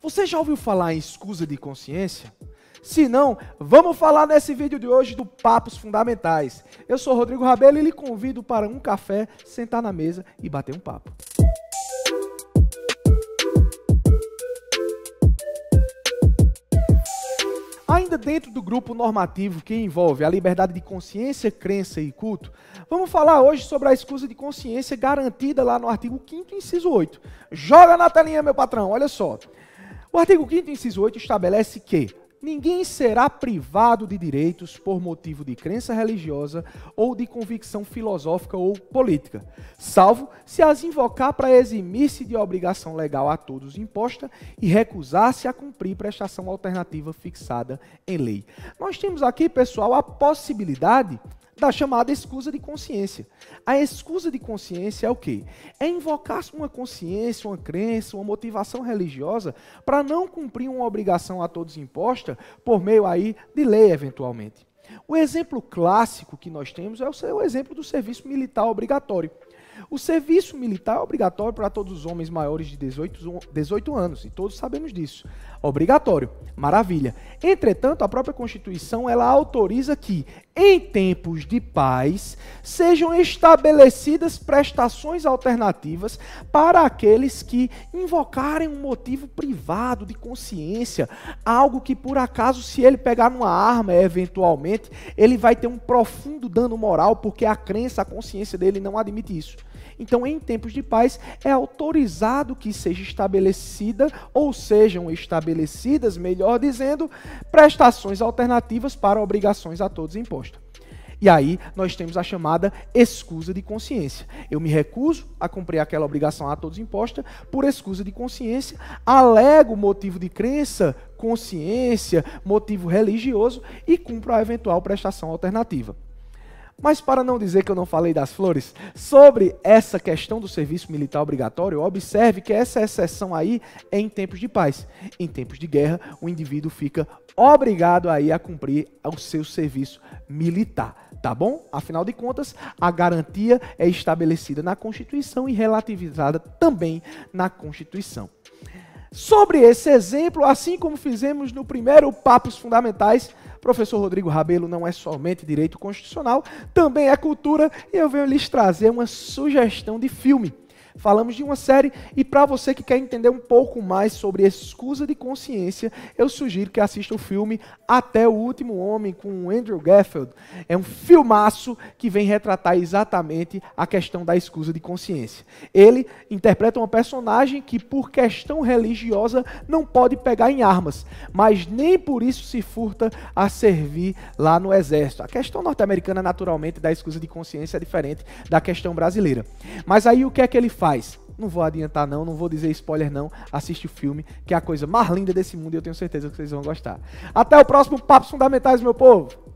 Você já ouviu falar em escusa de consciência? Se não, vamos falar nesse vídeo de hoje do Papos Fundamentais. Eu sou Rodrigo Rabelo e lhe convido para um café, sentar na mesa e bater um papo. Ainda dentro do grupo normativo que envolve a liberdade de consciência, crença e culto, vamos falar hoje sobre a escusa de consciência garantida lá no artigo 5 inciso 8. Joga na telinha, meu patrão, olha só. O artigo 5 inciso 8, estabelece que ninguém será privado de direitos por motivo de crença religiosa ou de convicção filosófica ou política, salvo se as invocar para eximir-se de obrigação legal a todos imposta e recusar-se a cumprir prestação alternativa fixada em lei. Nós temos aqui, pessoal, a possibilidade da chamada escusa de consciência. A escusa de consciência é o quê? É invocar uma consciência, uma crença, uma motivação religiosa para não cumprir uma obrigação a todos imposta por meio aí de lei eventualmente. O exemplo clássico que nós temos é o exemplo do serviço militar obrigatório. O serviço militar é obrigatório para todos os homens maiores de 18, 18, anos, e todos sabemos disso. Obrigatório. Maravilha. Entretanto, a própria Constituição ela autoriza que, em tempos de paz, sejam estabelecidas prestações alternativas para aqueles que invocarem um motivo privado de consciência, algo que por acaso, se ele pegar uma arma, eventualmente, ele vai ter um profundo dano moral, porque a crença, a consciência dele não admite isso. Então, em tempos de paz, é autorizado que seja estabelecida, ou sejam estabelecidas, melhor dizendo, prestações alternativas para obrigações a todos impostas. E aí nós temos a chamada escusa de consciência. Eu me recuso a cumprir aquela obrigação a todos imposta por escusa de consciência, alego motivo de crença, consciência, motivo religioso e cumpro a eventual prestação alternativa. Mas para não dizer que eu não falei das flores, sobre essa questão do serviço militar obrigatório, observe que essa exceção aí é em tempos de paz. Em tempos de guerra, o indivíduo fica obrigado aí a cumprir o seu serviço militar, tá bom? Afinal de contas, a garantia é estabelecida na Constituição e relativizada também na Constituição. Sobre esse exemplo, assim como fizemos no primeiro Papos Fundamentais, professor Rodrigo Rabelo não é somente direito constitucional, também é cultura, e eu venho lhes trazer uma sugestão de filme Falamos de uma série e para você que quer entender um pouco mais sobre escusa de consciência, eu sugiro que assista o filme Até o Último Homem com Andrew Garfield. É um filmaço que vem retratar exatamente a questão da escusa de consciência. Ele interpreta uma personagem que por questão religiosa não pode pegar em armas, mas nem por isso se furta a servir lá no exército. A questão norte-americana naturalmente da escusa de consciência é diferente da questão brasileira. Mas aí o que é que ele faz? Rapaz, não vou adiantar não, não vou dizer spoiler não. Assiste o filme, que é a coisa mais linda desse mundo e eu tenho certeza que vocês vão gostar. Até o próximo Papos Fundamentais, meu povo!